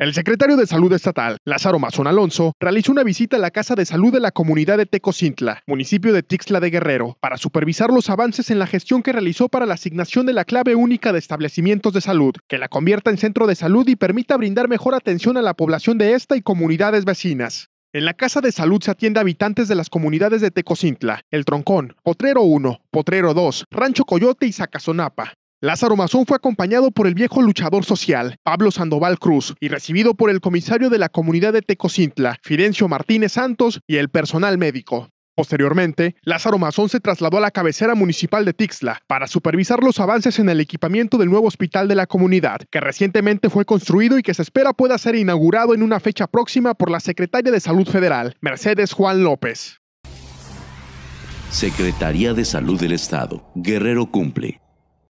El secretario de Salud Estatal, Lázaro Mazón Alonso, realizó una visita a la Casa de Salud de la comunidad de Tecocintla, municipio de Tixla de Guerrero, para supervisar los avances en la gestión que realizó para la asignación de la clave única de establecimientos de salud, que la convierta en centro de salud y permita brindar mejor atención a la población de esta y comunidades vecinas. En la Casa de Salud se atiende a habitantes de las comunidades de Tecocintla, El Troncón, Potrero 1, Potrero 2, Rancho Coyote y Zacazonapa. Lázaro Mazón fue acompañado por el viejo luchador social, Pablo Sandoval Cruz, y recibido por el comisario de la comunidad de Tecocintla, Fidencio Martínez Santos, y el personal médico. Posteriormente, Lázaro Mazón se trasladó a la cabecera municipal de Tixla para supervisar los avances en el equipamiento del nuevo hospital de la comunidad, que recientemente fue construido y que se espera pueda ser inaugurado en una fecha próxima por la secretaria de Salud Federal, Mercedes Juan López. Secretaría de Salud del Estado. Guerrero cumple